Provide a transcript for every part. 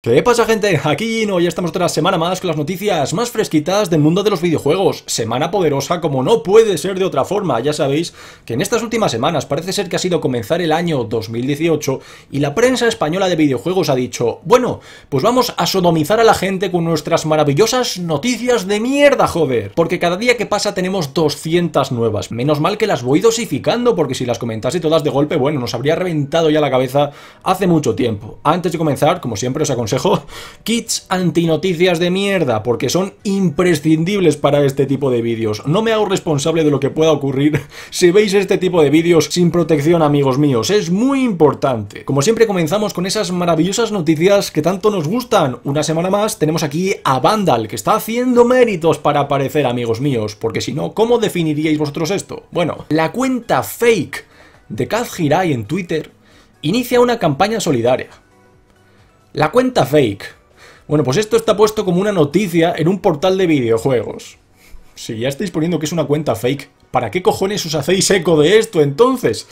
¿Qué pasa gente? Aquí no, ya estamos otra semana más con las noticias más fresquitas del mundo de los videojuegos. Semana poderosa como no puede ser de otra forma. Ya sabéis que en estas últimas semanas parece ser que ha sido comenzar el año 2018 y la prensa española de videojuegos ha dicho, bueno, pues vamos a sodomizar a la gente con nuestras maravillosas noticias de mierda, joder. Porque cada día que pasa tenemos 200 nuevas. Menos mal que las voy dosificando porque si las comentase todas de golpe, bueno, nos habría reventado ya la cabeza hace mucho tiempo. Antes de comenzar, como siempre os aconsejo consejo, kits antinoticias de mierda, porque son imprescindibles para este tipo de vídeos. No me hago responsable de lo que pueda ocurrir si veis este tipo de vídeos sin protección, amigos míos. Es muy importante. Como siempre, comenzamos con esas maravillosas noticias que tanto nos gustan. Una semana más tenemos aquí a Vandal, que está haciendo méritos para aparecer, amigos míos, porque si no, ¿cómo definiríais vosotros esto? Bueno, la cuenta fake de Kaz Hirai en Twitter inicia una campaña solidaria la cuenta fake. Bueno, pues esto está puesto como una noticia en un portal de videojuegos. Si ya estáis poniendo que es una cuenta fake, ¿para qué cojones os hacéis eco de esto entonces?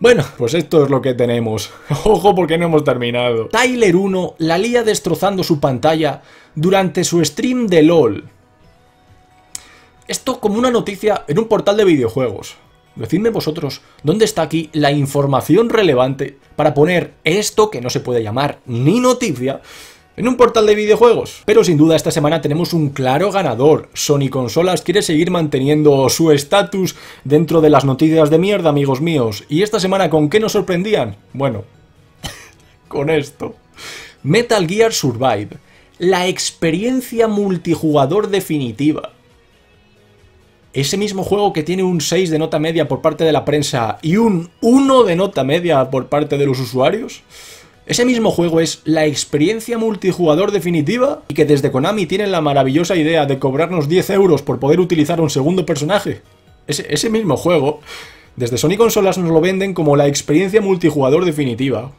Bueno, pues esto es lo que tenemos. Ojo porque no hemos terminado. Tyler 1 la lía destrozando su pantalla durante su stream de LOL. Esto como una noticia en un portal de videojuegos. Decidme vosotros, ¿dónde está aquí la información relevante para poner esto que no se puede llamar ni noticia? en un portal de videojuegos. Pero sin duda esta semana tenemos un claro ganador. Sony Consolas quiere seguir manteniendo su estatus dentro de las noticias de mierda, amigos míos. ¿Y esta semana con qué nos sorprendían? Bueno, con esto. Metal Gear Survive. La experiencia multijugador definitiva ese mismo juego que tiene un 6 de nota media por parte de la prensa y un 1 de nota media por parte de los usuarios, ese mismo juego es la experiencia multijugador definitiva y que desde Konami tienen la maravillosa idea de cobrarnos 10 euros por poder utilizar un segundo personaje. Ese, ese mismo juego, desde Sony Consolas nos lo venden como la experiencia multijugador definitiva,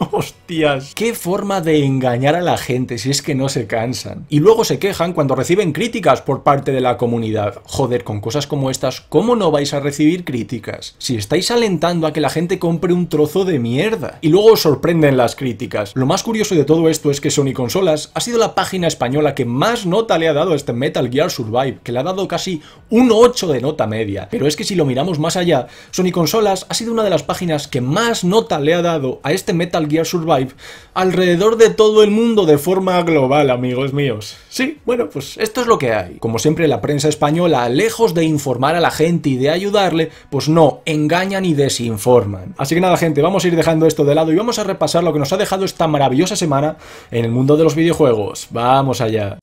Hostias. Qué forma de engañar a la gente si es que no se cansan. Y luego se quejan cuando reciben críticas por parte de la comunidad. Joder, con cosas como estas, ¿cómo no vais a recibir críticas? Si estáis alentando a que la gente compre un trozo de mierda. Y luego os sorprenden las críticas. Lo más curioso de todo esto es que Sony Consolas ha sido la página española que más nota le ha dado a este Metal Gear Survive, que le ha dado casi un 8 de nota media. Pero es que si lo miramos más allá, Sony Consolas ha sido una de las páginas que más nota le ha dado a este Metal Gear Survive alrededor de todo el mundo de forma global, amigos míos. Sí, bueno, pues esto es lo que hay. Como siempre, la prensa española, lejos de informar a la gente y de ayudarle, pues no, engañan y desinforman. Así que nada, gente, vamos a ir dejando esto de lado y vamos a repasar lo que nos ha dejado esta maravillosa semana en el mundo de los videojuegos. Vamos allá.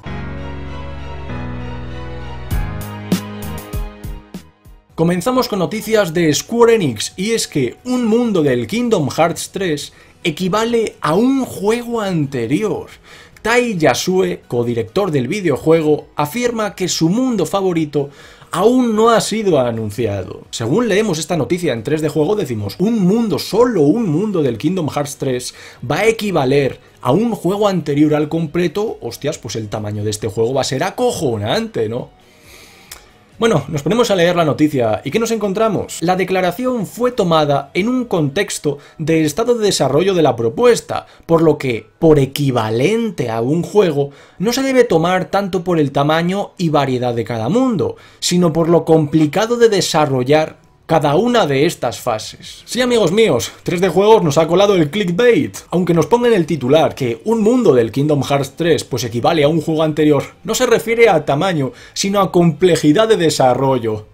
Comenzamos con noticias de Square Enix y es que un mundo del Kingdom Hearts 3 equivale a un juego anterior. Tai Yasue, codirector del videojuego, afirma que su mundo favorito aún no ha sido anunciado. Según leemos esta noticia en 3D Juego decimos, un mundo, solo un mundo del Kingdom Hearts 3 va a equivaler a un juego anterior al completo, hostias, pues el tamaño de este juego va a ser acojonante, ¿no? Bueno, nos ponemos a leer la noticia y ¿qué nos encontramos? La declaración fue tomada en un contexto de estado de desarrollo de la propuesta, por lo que, por equivalente a un juego, no se debe tomar tanto por el tamaño y variedad de cada mundo, sino por lo complicado de desarrollar cada una de estas fases. Sí, amigos míos, 3D Juegos nos ha colado el clickbait. Aunque nos pongan el titular que un mundo del Kingdom Hearts 3 pues equivale a un juego anterior, no se refiere a tamaño, sino a complejidad de desarrollo.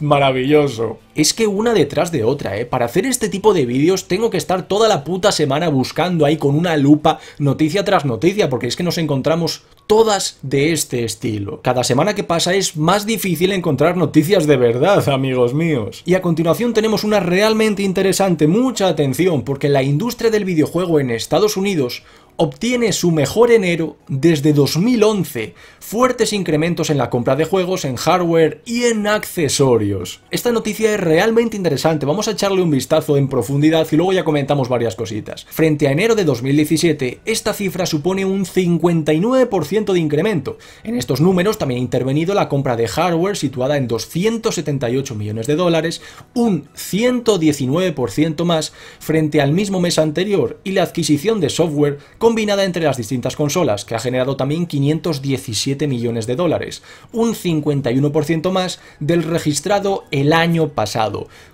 Maravilloso. Es que una detrás de otra, ¿eh? Para hacer este tipo de vídeos tengo que estar toda la puta semana buscando ahí con una lupa noticia tras noticia, porque es que nos encontramos todas de este estilo. Cada semana que pasa es más difícil encontrar noticias de verdad, amigos míos. Y a continuación tenemos una realmente interesante, mucha atención, porque la industria del videojuego en Estados Unidos obtiene su mejor enero desde 2011, fuertes incrementos en la compra de juegos, en hardware y en accesorios. Esta noticia es realmente interesante, vamos a echarle un vistazo en profundidad y luego ya comentamos varias cositas. Frente a enero de 2017, esta cifra supone un 59% de incremento. En estos números también ha intervenido la compra de hardware situada en 278 millones de dólares, un 119% más frente al mismo mes anterior y la adquisición de software combinada entre las distintas consolas, que ha generado también 517 millones de dólares, un 51% más del registrado el año pasado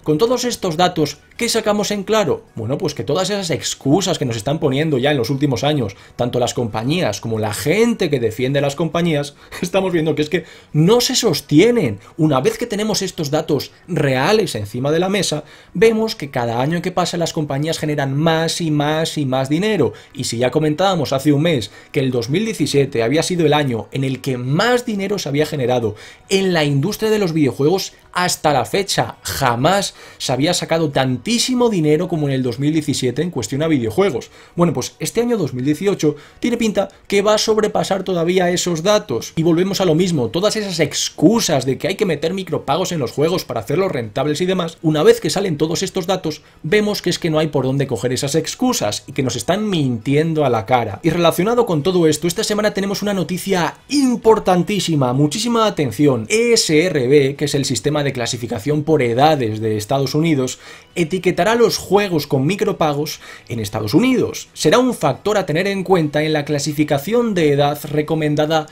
con todos estos datos ¿Qué sacamos en claro? Bueno, pues que todas esas excusas que nos están poniendo ya en los últimos años, tanto las compañías como la gente que defiende las compañías, estamos viendo que es que no se sostienen. Una vez que tenemos estos datos reales encima de la mesa, vemos que cada año que pasa las compañías generan más y más y más dinero. Y si ya comentábamos hace un mes que el 2017 había sido el año en el que más dinero se había generado en la industria de los videojuegos, hasta la fecha jamás se había sacado tanto dinero como en el 2017 en cuestión a videojuegos. Bueno, pues este año 2018 tiene pinta que va a sobrepasar todavía esos datos. Y volvemos a lo mismo, todas esas excusas de que hay que meter micropagos en los juegos para hacerlos rentables y demás, una vez que salen todos estos datos, vemos que es que no hay por dónde coger esas excusas y que nos están mintiendo a la cara. Y relacionado con todo esto, esta semana tenemos una noticia importantísima, muchísima atención. ESRB, que es el sistema de clasificación por edades de Estados Unidos, etiquetará los juegos con micropagos en Estados Unidos. Será un factor a tener en cuenta en la clasificación de edad recomendada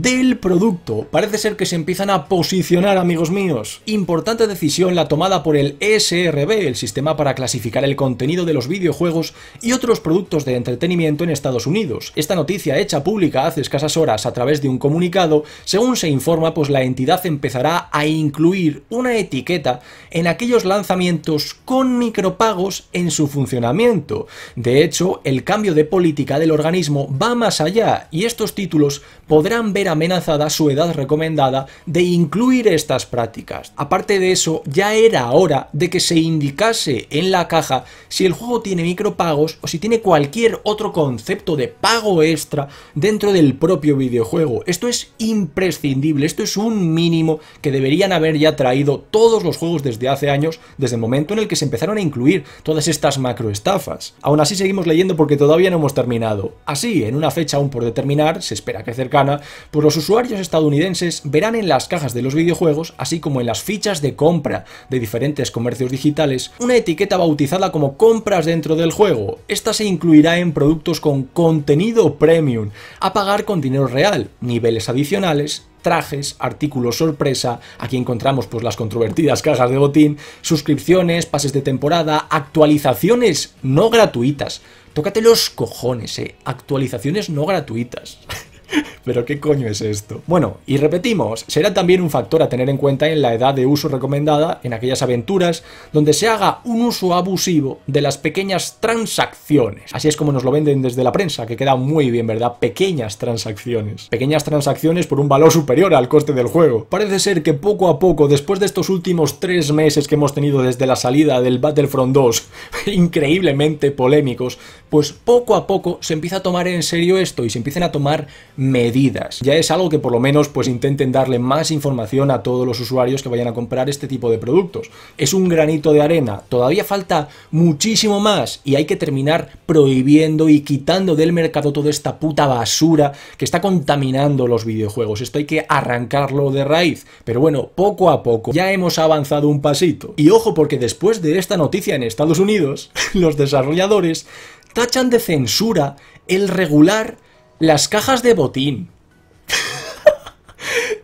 del producto. Parece ser que se empiezan a posicionar, amigos míos. Importante decisión la tomada por el SRB, el sistema para clasificar el contenido de los videojuegos y otros productos de entretenimiento en Estados Unidos. Esta noticia hecha pública hace escasas horas a través de un comunicado, según se informa, pues la entidad empezará a incluir una etiqueta en aquellos lanzamientos con micropagos en su funcionamiento. De hecho, el cambio de política del organismo va más allá y estos títulos podrán ver amenazada su edad recomendada de incluir estas prácticas. Aparte de eso, ya era hora de que se indicase en la caja si el juego tiene micropagos o si tiene cualquier otro concepto de pago extra dentro del propio videojuego. Esto es imprescindible, esto es un mínimo que deberían haber ya traído todos los juegos desde hace años, desde el momento en el que se empezaron a incluir todas estas macroestafas. Aún así seguimos leyendo porque todavía no hemos terminado. Así, en una fecha aún por determinar, se espera que cercana, pues los usuarios estadounidenses verán en las cajas de los videojuegos, así como en las fichas de compra de diferentes comercios digitales, una etiqueta bautizada como compras dentro del juego. Esta se incluirá en productos con contenido premium, a pagar con dinero real, niveles adicionales trajes, artículos sorpresa, aquí encontramos pues las controvertidas cajas de botín, suscripciones, pases de temporada, actualizaciones no gratuitas. Tócate los cojones, eh, actualizaciones no gratuitas. Pero qué coño es esto. Bueno, y repetimos, será también un factor a tener en cuenta en la edad de uso recomendada en aquellas aventuras donde se haga un uso abusivo de las pequeñas transacciones. Así es como nos lo venden desde la prensa, que queda muy bien, ¿verdad? Pequeñas transacciones. Pequeñas transacciones por un valor superior al coste del juego. Parece ser que poco a poco, después de estos últimos tres meses que hemos tenido desde la salida del Battlefront 2, increíblemente polémicos, pues poco a poco se empieza a tomar en serio esto y se empiezan a tomar medidas. Ya es algo que por lo menos pues intenten darle más información a todos los usuarios que vayan a comprar este tipo de productos. Es un granito de arena, todavía falta muchísimo más y hay que terminar prohibiendo y quitando del mercado toda esta puta basura que está contaminando los videojuegos. Esto hay que arrancarlo de raíz, pero bueno, poco a poco ya hemos avanzado un pasito. Y ojo porque después de esta noticia en Estados Unidos, los desarrolladores tachan de censura el regular las cajas de botín.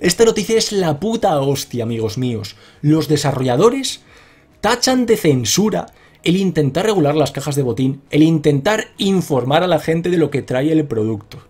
Esta noticia es la puta hostia, amigos míos. Los desarrolladores tachan de censura el intentar regular las cajas de botín, el intentar informar a la gente de lo que trae el producto.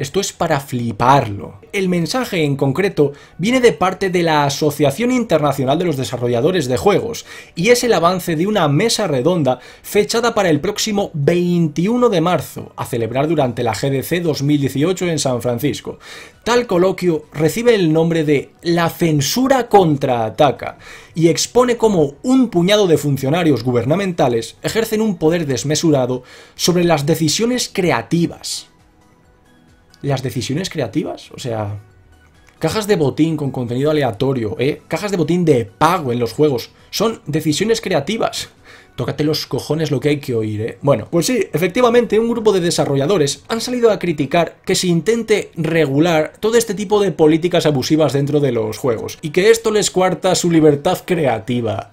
Esto es para fliparlo. El mensaje en concreto viene de parte de la Asociación Internacional de los Desarrolladores de Juegos y es el avance de una mesa redonda fechada para el próximo 21 de marzo, a celebrar durante la GDC 2018 en San Francisco. Tal coloquio recibe el nombre de La censura contraataca y expone cómo un puñado de funcionarios gubernamentales ejercen un poder desmesurado sobre las decisiones creativas las decisiones creativas, o sea, cajas de botín con contenido aleatorio, ¿eh? cajas de botín de pago en los juegos, son decisiones creativas. Tócate los cojones lo que hay que oír, ¿eh? Bueno, pues sí, efectivamente, un grupo de desarrolladores han salido a criticar que se intente regular todo este tipo de políticas abusivas dentro de los juegos y que esto les cuarta su libertad creativa.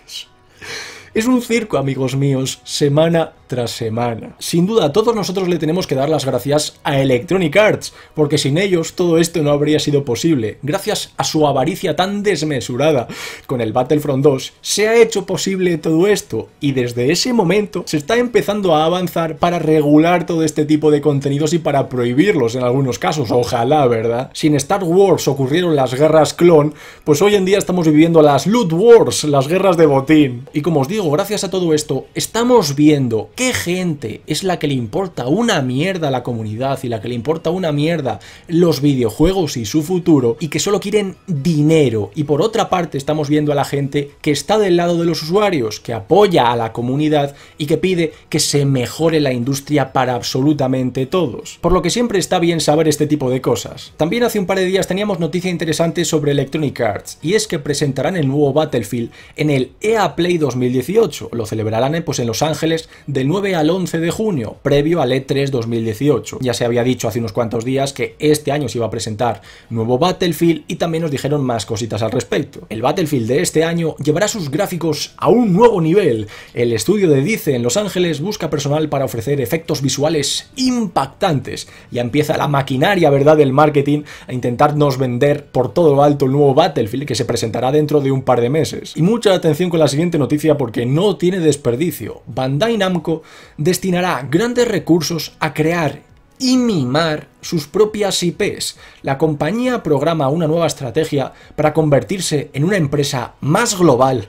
es un circo, amigos míos, semana tras semana. Sin duda, todos nosotros le tenemos que dar las gracias a Electronic Arts, porque sin ellos todo esto no habría sido posible. Gracias a su avaricia tan desmesurada con el Battlefront 2, se ha hecho posible todo esto, y desde ese momento se está empezando a avanzar para regular todo este tipo de contenidos y para prohibirlos en algunos casos, ojalá, ¿verdad? Sin Star Wars ocurrieron las guerras clon, pues hoy en día estamos viviendo las Loot Wars, las guerras de botín. Y como os digo, gracias a todo esto, estamos viendo qué gente es la que le importa una mierda a la comunidad y la que le importa una mierda los videojuegos y su futuro y que solo quieren dinero. Y por otra parte estamos viendo a la gente que está del lado de los usuarios, que apoya a la comunidad y que pide que se mejore la industria para absolutamente todos. Por lo que siempre está bien saber este tipo de cosas. También hace un par de días teníamos noticia interesante sobre Electronic Arts y es que presentarán el nuevo Battlefield en el EA Play 2018. Lo celebrarán pues, en Los Ángeles del 9 al 11 de junio, previo al E3 2018. Ya se había dicho hace unos cuantos días que este año se iba a presentar nuevo Battlefield y también nos dijeron más cositas al respecto. El Battlefield de este año llevará sus gráficos a un nuevo nivel. El estudio de Dice en Los Ángeles busca personal para ofrecer efectos visuales impactantes. Ya empieza la maquinaria, ¿verdad?, del marketing a intentarnos vender por todo lo alto el nuevo Battlefield que se presentará dentro de un par de meses. Y mucha atención con la siguiente noticia porque no tiene desperdicio. Bandai Namco destinará grandes recursos a crear y mimar sus propias IPs. La compañía programa una nueva estrategia para convertirse en una empresa más global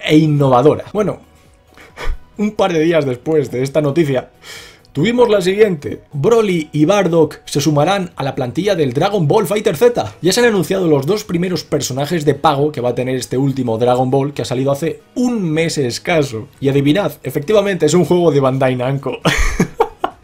e innovadora. Bueno, un par de días después de esta noticia, Tuvimos la siguiente. Broly y Bardock se sumarán a la plantilla del Dragon Ball Fighter Z. Ya se han anunciado los dos primeros personajes de pago que va a tener este último Dragon Ball que ha salido hace un mes escaso. Y adivinad, efectivamente es un juego de Bandai Namco.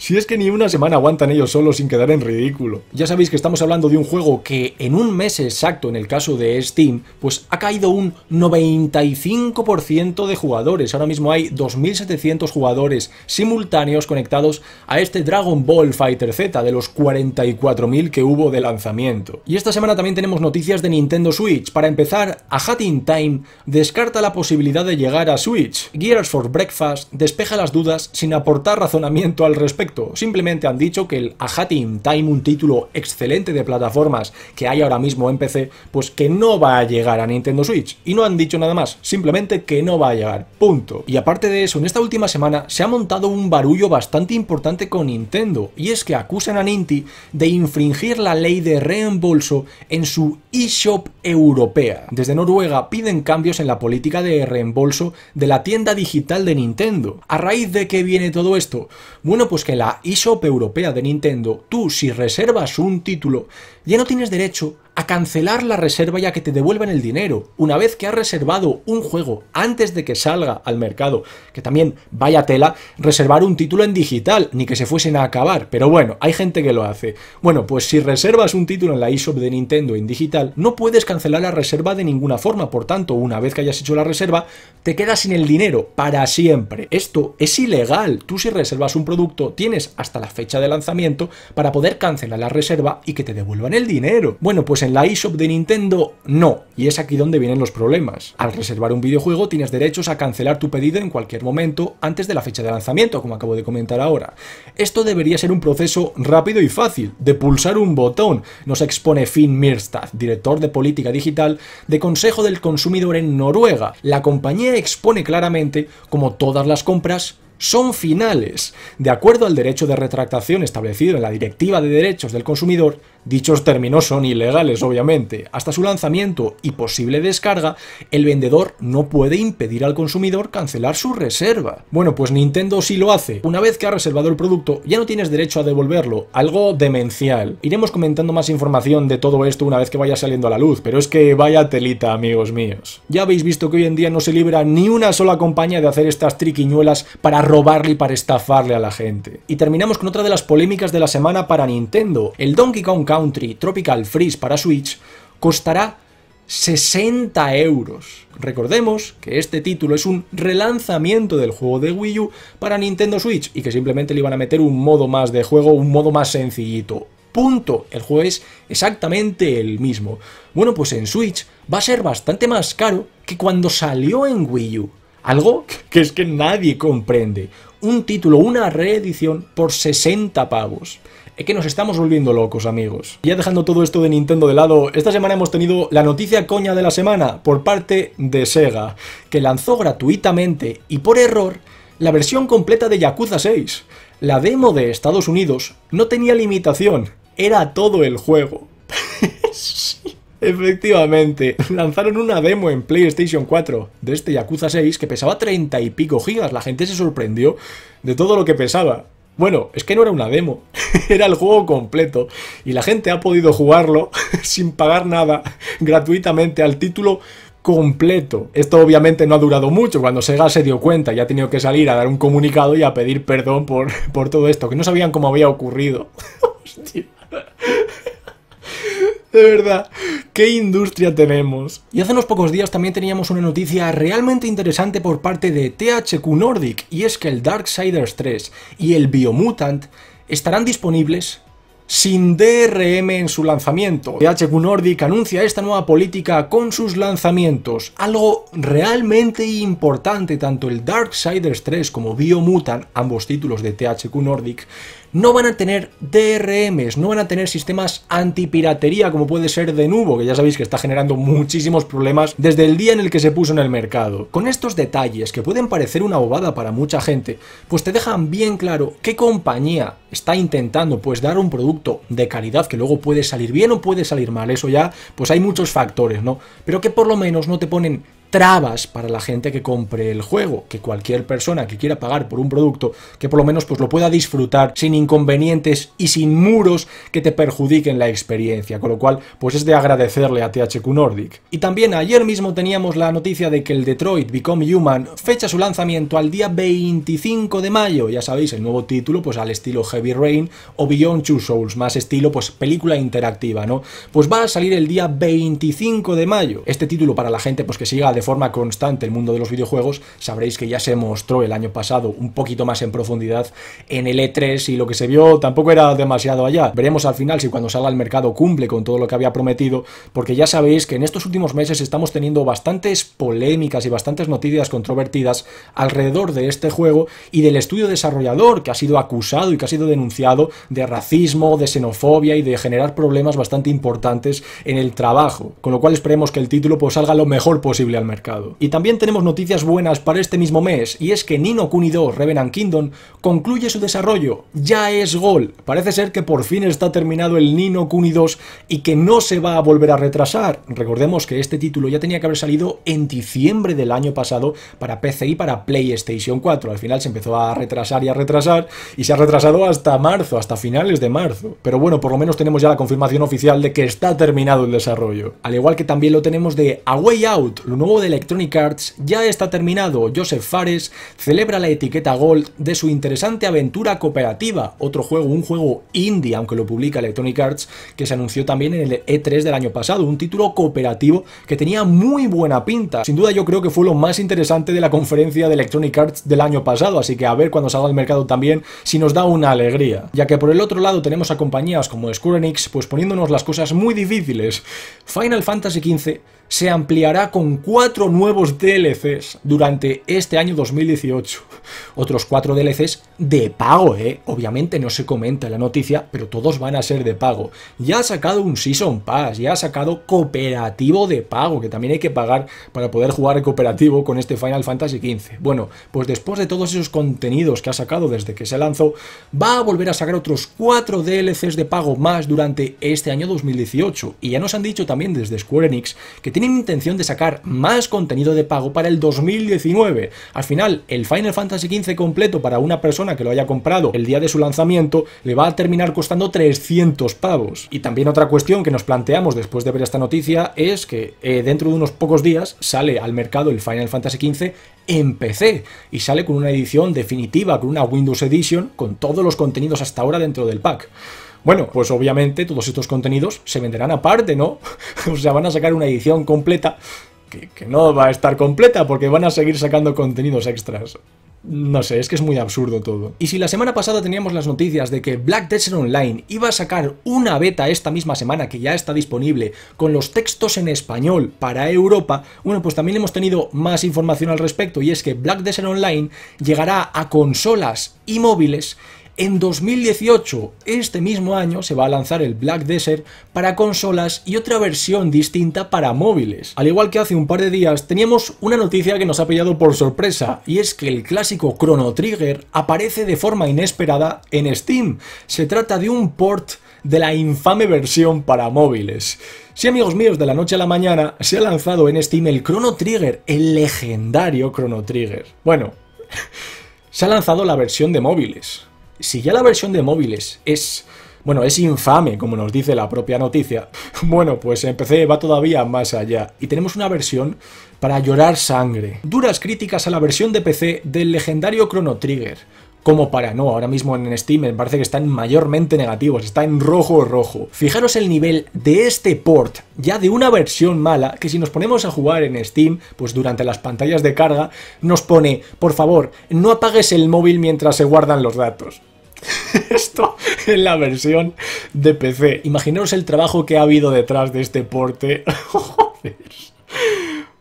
Si es que ni una semana aguantan ellos solos sin quedar en ridículo. Ya sabéis que estamos hablando de un juego que en un mes exacto, en el caso de Steam, pues ha caído un 95% de jugadores. Ahora mismo hay 2.700 jugadores simultáneos conectados a este Dragon Ball Fighter Z de los 44.000 que hubo de lanzamiento. Y esta semana también tenemos noticias de Nintendo Switch. Para empezar, a Hat Time descarta la posibilidad de llegar a Switch. Gears for Breakfast despeja las dudas sin aportar razonamiento al respecto Simplemente han dicho que el Ahatim Time, un título excelente de plataformas que hay ahora mismo en PC, pues que no va a llegar a Nintendo Switch. Y no han dicho nada más, simplemente que no va a llegar. Punto. Y aparte de eso, en esta última semana se ha montado un barullo bastante importante con Nintendo, y es que acusan a Ninty de infringir la ley de reembolso en su eShop europea. Desde Noruega piden cambios en la política de reembolso de la tienda digital de Nintendo. ¿A raíz de qué viene todo esto? Bueno, pues que la Isop europea de Nintendo, tú si reservas un título, ya no tienes derecho a cancelar la reserva y a que te devuelvan el dinero. Una vez que has reservado un juego antes de que salga al mercado, que también vaya tela, reservar un título en digital, ni que se fuesen a acabar, pero bueno, hay gente que lo hace. Bueno, pues si reservas un título en la eShop de Nintendo en digital, no puedes cancelar la reserva de ninguna forma, por tanto, una vez que hayas hecho la reserva, te quedas sin el dinero para siempre. Esto es ilegal, tú si reservas un producto tienes hasta la fecha de lanzamiento para poder cancelar la reserva y que te devuelvan el dinero. Bueno, pues en la eShop de Nintendo? No, y es aquí donde vienen los problemas. Al reservar un videojuego tienes derechos a cancelar tu pedido en cualquier momento antes de la fecha de lanzamiento, como acabo de comentar ahora. Esto debería ser un proceso rápido y fácil, de pulsar un botón, nos expone Finn Mirstad, director de política digital de Consejo del Consumidor en Noruega. La compañía expone claramente como todas las compras son finales. De acuerdo al derecho de retractación establecido en la Directiva de Derechos del Consumidor, dichos términos son ilegales, obviamente. Hasta su lanzamiento y posible descarga, el vendedor no puede impedir al consumidor cancelar su reserva. Bueno, pues Nintendo sí lo hace. Una vez que ha reservado el producto, ya no tienes derecho a devolverlo. Algo demencial. Iremos comentando más información de todo esto una vez que vaya saliendo a la luz, pero es que vaya telita, amigos míos. Ya habéis visto que hoy en día no se libra ni una sola compañía de hacer estas triquiñuelas para robarle para estafarle a la gente. Y terminamos con otra de las polémicas de la semana para Nintendo. El Donkey Kong Country Tropical Freeze para Switch costará 60 euros. Recordemos que este título es un relanzamiento del juego de Wii U para Nintendo Switch y que simplemente le iban a meter un modo más de juego, un modo más sencillito. Punto. El juego es exactamente el mismo. Bueno, pues en Switch va a ser bastante más caro que cuando salió en Wii U. Algo que es que nadie comprende. Un título, una reedición por 60 pavos. Es que nos estamos volviendo locos, amigos. ya dejando todo esto de Nintendo de lado, esta semana hemos tenido la noticia coña de la semana por parte de Sega, que lanzó gratuitamente y por error la versión completa de Yakuza 6. La demo de Estados Unidos no tenía limitación, era todo el juego. Efectivamente, lanzaron una demo en PlayStation 4 de este Yakuza 6 que pesaba 30 y pico gigas. La gente se sorprendió de todo lo que pesaba. Bueno, es que no era una demo, era el juego completo y la gente ha podido jugarlo sin pagar nada gratuitamente al título completo. Esto obviamente no ha durado mucho, cuando Sega se dio cuenta y ha tenido que salir a dar un comunicado y a pedir perdón por, por todo esto, que no sabían cómo había ocurrido. Hostia. De verdad, qué industria tenemos. Y hace unos pocos días también teníamos una noticia realmente interesante por parte de THQ Nordic, y es que el Darksiders 3 y el Biomutant estarán disponibles sin DRM en su lanzamiento. THQ Nordic anuncia esta nueva política con sus lanzamientos, algo realmente importante, tanto el Darksiders 3 como Biomutant, ambos títulos de THQ Nordic, no van a tener DRMs, no van a tener sistemas antipiratería como puede ser de nuevo, que ya sabéis que está generando muchísimos problemas desde el día en el que se puso en el mercado. Con estos detalles, que pueden parecer una bobada para mucha gente, pues te dejan bien claro qué compañía está intentando pues dar un producto de calidad que luego puede salir bien o puede salir mal, eso ya, pues hay muchos factores, ¿no? Pero que por lo menos no te ponen trabas para la gente que compre el juego, que cualquier persona que quiera pagar por un producto que por lo menos pues lo pueda disfrutar sin inconvenientes y sin muros que te perjudiquen la experiencia, con lo cual pues es de agradecerle a THQ Nordic. Y también ayer mismo teníamos la noticia de que el Detroit Become Human fecha su lanzamiento al día 25 de mayo, ya sabéis, el nuevo título pues al estilo Heavy Rain o Beyond Two Souls, más estilo pues película interactiva, ¿no? Pues va a salir el día 25 de mayo. Este título para la gente pues que siga de forma constante el mundo de los videojuegos, sabréis que ya se mostró el año pasado un poquito más en profundidad en el E3 y lo que se vio tampoco era demasiado allá. Veremos al final si cuando salga al mercado cumple con todo lo que había prometido, porque ya sabéis que en estos últimos meses estamos teniendo bastantes polémicas y bastantes noticias controvertidas alrededor de este juego y del estudio desarrollador que ha sido acusado y que ha sido denunciado de racismo, de xenofobia y de generar problemas bastante importantes en el trabajo, con lo cual esperemos que el título pues salga lo mejor posible al mercado. Y también tenemos noticias buenas para este mismo mes, y es que Nino Kuni 2 Revenant Kingdom concluye su desarrollo, ya es gol. Parece ser que por fin está terminado el Nino Kuni 2 y que no se va a volver a retrasar. Recordemos que este título ya tenía que haber salido en diciembre del año pasado para PC y para PlayStation 4. Al final se empezó a retrasar y a retrasar, y se ha retrasado hasta marzo, hasta finales de marzo. Pero bueno, por lo menos tenemos ya la confirmación oficial de que está terminado el desarrollo. Al igual que también lo tenemos de A Way Out, lo nuevo de Electronic Arts ya está terminado. Joseph Fares celebra la etiqueta Gold de su interesante aventura cooperativa, otro juego, un juego indie, aunque lo publica Electronic Arts, que se anunció también en el E3 del año pasado, un título cooperativo que tenía muy buena pinta. Sin duda yo creo que fue lo más interesante de la conferencia de Electronic Arts del año pasado, así que a ver cuando salga al mercado también si nos da una alegría. Ya que por el otro lado tenemos a compañías como Square Enix pues poniéndonos las cosas muy difíciles. Final Fantasy XV se ampliará con cuatro nuevos DLCs durante este año 2018. Otros cuatro DLCs de pago, ¿eh? Obviamente no se comenta en la noticia, pero todos van a ser de pago. Ya ha sacado un Season Pass, ya ha sacado cooperativo de pago, que también hay que pagar para poder jugar cooperativo con este Final Fantasy XV. Bueno, pues después de todos esos contenidos que ha sacado desde que se lanzó, va a volver a sacar otros cuatro DLCs de pago más durante este año 2018. Y ya nos han dicho también desde Square Enix que tienen intención de sacar más contenido de pago para el 2019. Al final, el Final Fantasy XV completo para una persona que lo haya comprado el día de su lanzamiento le va a terminar costando 300 pavos. Y también otra cuestión que nos planteamos después de ver esta noticia es que eh, dentro de unos pocos días sale al mercado el Final Fantasy XV en PC y sale con una edición definitiva, con una Windows Edition, con todos los contenidos hasta ahora dentro del pack. Bueno, pues obviamente todos estos contenidos se venderán aparte, ¿no? o sea, van a sacar una edición completa que, no va a estar completa porque van a seguir sacando contenidos extras. No sé, es que es muy absurdo todo. Y si la semana pasada teníamos las noticias de que Black Desert Online iba a sacar una beta esta misma semana que ya está disponible con los textos en español para Europa, bueno, pues también hemos tenido más información al respecto y es que Black Desert Online llegará a consolas y móviles en 2018, este mismo año, se va a lanzar el Black Desert para consolas y otra versión distinta para móviles. Al igual que hace un par de días, teníamos una noticia que nos ha pillado por sorpresa, y es que el clásico Chrono Trigger aparece de forma inesperada en Steam. Se trata de un port de la infame versión para móviles. sí, amigos míos, de la noche a la mañana se ha lanzado en Steam el Chrono Trigger, el legendario Chrono Trigger. Bueno, se ha lanzado la versión de móviles si ya la versión de móviles es, bueno, es infame, como nos dice la propia noticia, bueno, pues en PC va todavía más allá y tenemos una versión para llorar sangre. Duras críticas a la versión de PC del legendario Chrono Trigger. Como para no, ahora mismo en Steam me parece que están mayormente negativos, está en rojo rojo. Fijaros el nivel de este port, ya de una versión mala, que si nos ponemos a jugar en Steam, pues durante las pantallas de carga, nos pone, por favor, no apagues el móvil mientras se guardan los datos. Esto en la versión de PC. Imaginaos el trabajo que ha habido detrás de este porte. ¡Joder!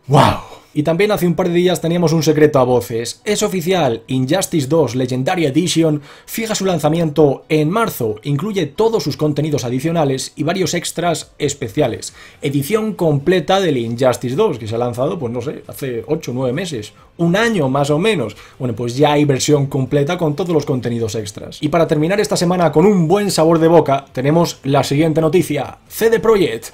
¡Wow! Y también hace un par de días teníamos un secreto a voces. Es oficial, Injustice 2 Legendary Edition fija su lanzamiento en marzo, incluye todos sus contenidos adicionales y varios extras especiales. Edición completa del Injustice 2, que se ha lanzado, pues no sé, hace 8 o 9 meses, un año más o menos. Bueno, pues ya hay versión completa con todos los contenidos extras. Y para terminar esta semana con un buen sabor de boca, tenemos la siguiente noticia. CD Projekt.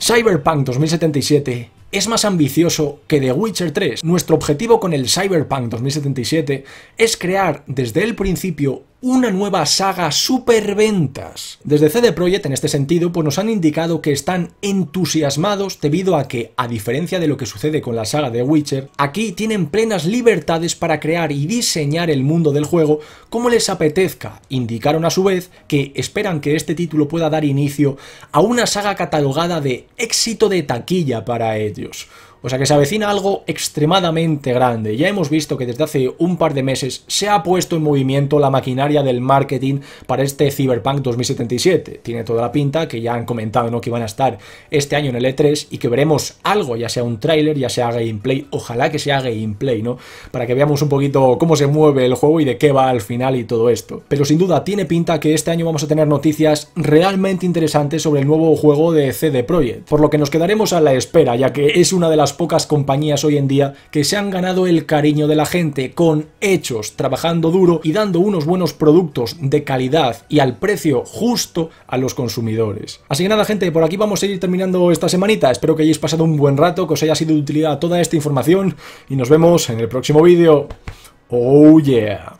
Cyberpunk 2077 es más ambicioso que The Witcher 3. Nuestro objetivo con el Cyberpunk 2077 es crear desde el principio una nueva saga superventas. Desde CD Projekt en este sentido pues nos han indicado que están entusiasmados debido a que a diferencia de lo que sucede con la saga de Witcher, aquí tienen plenas libertades para crear y diseñar el mundo del juego como les apetezca. Indicaron a su vez que esperan que este título pueda dar inicio a una saga catalogada de éxito de taquilla para ellos. O sea que se avecina algo extremadamente grande. Ya hemos visto que desde hace un par de meses se ha puesto en movimiento la maquinaria del marketing para este Cyberpunk 2077. Tiene toda la pinta que ya han comentado ¿no? que van a estar este año en el E3 y que veremos algo, ya sea un tráiler, ya sea gameplay, ojalá que sea gameplay, ¿no? Para que veamos un poquito cómo se mueve el juego y de qué va al final y todo esto. Pero sin duda tiene pinta que este año vamos a tener noticias realmente interesantes sobre el nuevo juego de CD Projekt, por lo que nos quedaremos a la espera, ya que es una de las pocas compañías hoy en día que se han ganado el cariño de la gente con hechos, trabajando duro y dando unos buenos productos de calidad y al precio justo a los consumidores. Así que nada gente, por aquí vamos a ir terminando esta semanita. Espero que hayáis pasado un buen rato, que os haya sido de utilidad toda esta información y nos vemos en el próximo vídeo. Oh yeah.